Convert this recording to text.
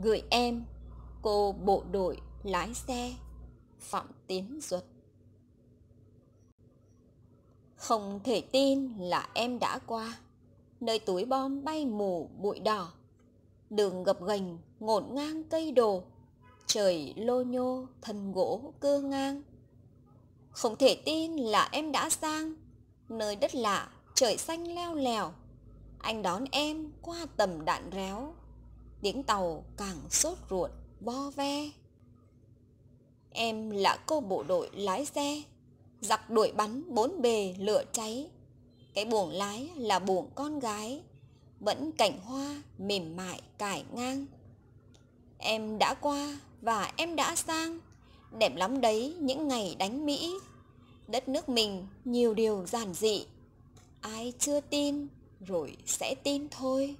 gửi em cô bộ đội lái xe phạm tiến duật không thể tin là em đã qua nơi túi bom bay mù bụi đỏ đường gập ghềnh ngổn ngang cây đồ trời lô nhô thân gỗ cưa ngang không thể tin là em đã sang nơi đất lạ trời xanh leo lèo anh đón em qua tầm đạn réo tiếng tàu càng sốt ruột vo ve em là cô bộ đội lái xe giặc đuổi bắn bốn bề lửa cháy cái buồng lái là buồng con gái vẫn cảnh hoa mềm mại cải ngang em đã qua và em đã sang đẹp lắm đấy những ngày đánh mỹ đất nước mình nhiều điều giản dị ai chưa tin rồi sẽ tin thôi